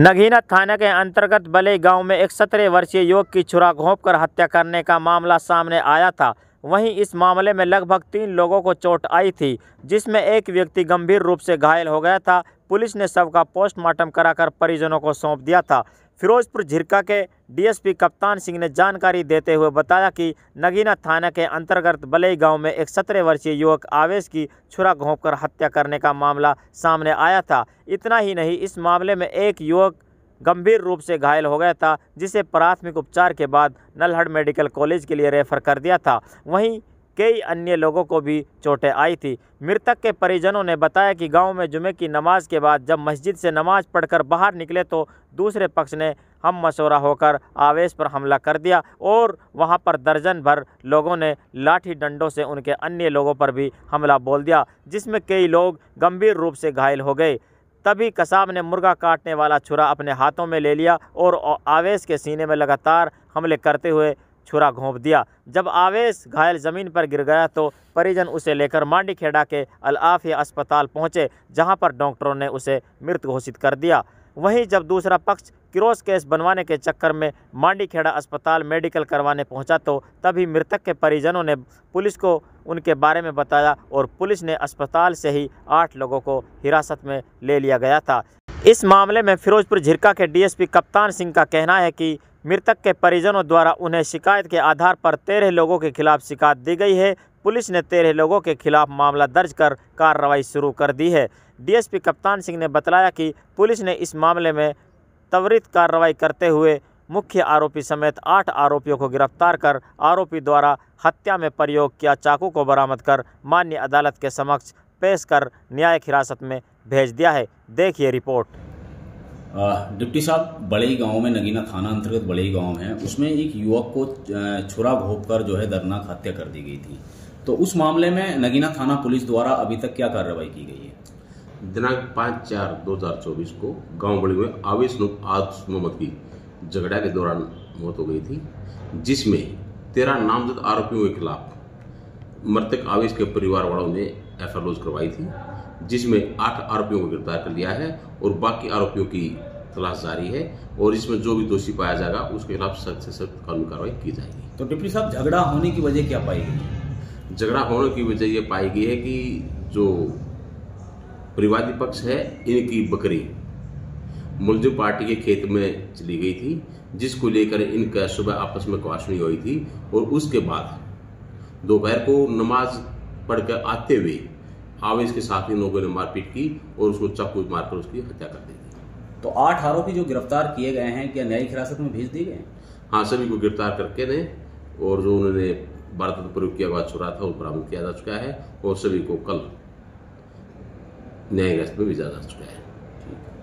नगीना थाना के अंतर्गत बले गांव में एक सत्रह वर्षीय युवक की छुरा घोंपकर हत्या करने का मामला सामने आया था वहीं इस मामले में लगभग तीन लोगों को चोट आई थी जिसमें एक व्यक्ति गंभीर रूप से घायल हो गया था पुलिस ने सबका पोस्टमार्टम कराकर परिजनों को सौंप दिया था फिरोजपुर झिरका के डीएसपी कप्तान सिंह ने जानकारी देते हुए बताया कि नगीना थाना के अंतर्गत बलई गांव में एक सत्रह वर्षीय युवक आवेश की छुरा घोंप हत्या करने का मामला सामने आया था इतना ही नहीं इस मामले में एक युवक गंभीर रूप से घायल हो गया था जिसे प्राथमिक उपचार के बाद नलहड़ मेडिकल कॉलेज के लिए रेफर कर दिया था वहीं कई अन्य लोगों को भी चोटें आई थी मृतक के परिजनों ने बताया कि गांव में जुमे की नमाज के बाद जब मस्जिद से नमाज पढ़कर बाहर निकले तो दूसरे पक्ष ने हम मशवरा होकर आवेश पर हमला कर दिया और वहां पर दर्जन भर लोगों ने लाठी डंडों से उनके अन्य लोगों पर भी हमला बोल दिया जिसमें कई लोग गंभीर रूप से घायल हो गए तभी कसाब ने मुर्गा काटने वाला छुरा अपने हाथों में ले लिया और आवेश के सीने में लगातार हमले करते हुए छुरा घोंप दिया जब आवेश घायल ज़मीन पर गिर गया तो परिजन उसे लेकर मांडी खेड़ा के अलाफिया अस्पताल पहुंचे जहां पर डॉक्टरों ने उसे मृत घोषित कर दिया वहीं जब दूसरा पक्ष क्रोस केस बनवाने के चक्कर में मांडी खेड़ा अस्पताल मेडिकल करवाने पहुंचा तो तभी मृतक के परिजनों ने पुलिस को उनके बारे में बताया और पुलिस ने अस्पताल से ही आठ लोगों को हिरासत में ले लिया गया था इस मामले में फिरोजपुर झिरका के डीएसपी कप्तान सिंह का कहना है कि मृतक के परिजनों द्वारा उन्हें शिकायत के आधार पर तेरह लोगों के खिलाफ शिकायत दी गई है पुलिस ने तेरह लोगों के खिलाफ मामला दर्ज कर कार्रवाई शुरू कर दी है डीएसपी कप्तान सिंह ने बताया कि पुलिस ने इस मामले में त्वरित कार्रवाई करते हुए मुख्य आरोपी समेत आठ आरोपियों को गिरफ्तार कर आरोपी द्वारा हत्या में प्रयोग किया चाकू को बरामद कर मान्य अदालत के समक्ष पेश कर न्यायिक हिरासत में भेज दिया है देखिए रिपोर्ट डिप्टी साहब बड़ई गांव में नगीना थाना अंतर्गत बड़ई गांव है उसमें एक युवक को छुरा घोप कर जो है दर्दनाक हत्या कर दी गई थी तो उस मामले में नगीना थाना पुलिस द्वारा अभी तक क्या कार्रवाई की गई है दिनांक पाँच चार दो हजार चौबीस को गाँव बड़ी में आवेश मोहम्मद की झगड़ा के दौरान मौत हो गई थी जिसमें तेरह नामजद आरोपियों के खिलाफ मृतक आवेश के परिवार वालों ने एफ करवाई थी जिसमें आठ आरोपियों को गिरफ्तार कर लिया है और बाकी आरोपियों की तलाश जारी है और इसमें जो भी दोषी पाया जाएगा उसके खिलाफ सख्त से सख्त कानून कार्रवाई की जाएगी तो डिप्टी साहब झगड़ा होने की वजह क्या पाई गई झगड़ा होने की वजह ये पाई गई है कि जो परिवादी पक्ष है इनकी बकरी मुलजिम पार्टी के खेत में चली गई थी जिसको लेकर इनका सुबह आपस में कवाशनी हुई थी और उसके बाद दोपहर को नमाज पढ़कर आते हुए हावेज के साथ इन लोगों ने मारपीट की और उसको चक्कू मारकर उसकी हत्या कर दी तो आठ आरोपी जो गिरफ्तार किए गए हैं क्या न्यायिक हिरासत में भेज दिए गए हाँ सभी को गिरफ्तार करके ने और जो उन्होंने भारत में प्रयोग किया हुआ छुरा था वो बरामद किया जा चुका है और सभी को कल न्यायिक हिरासत में भेजा जा चुका है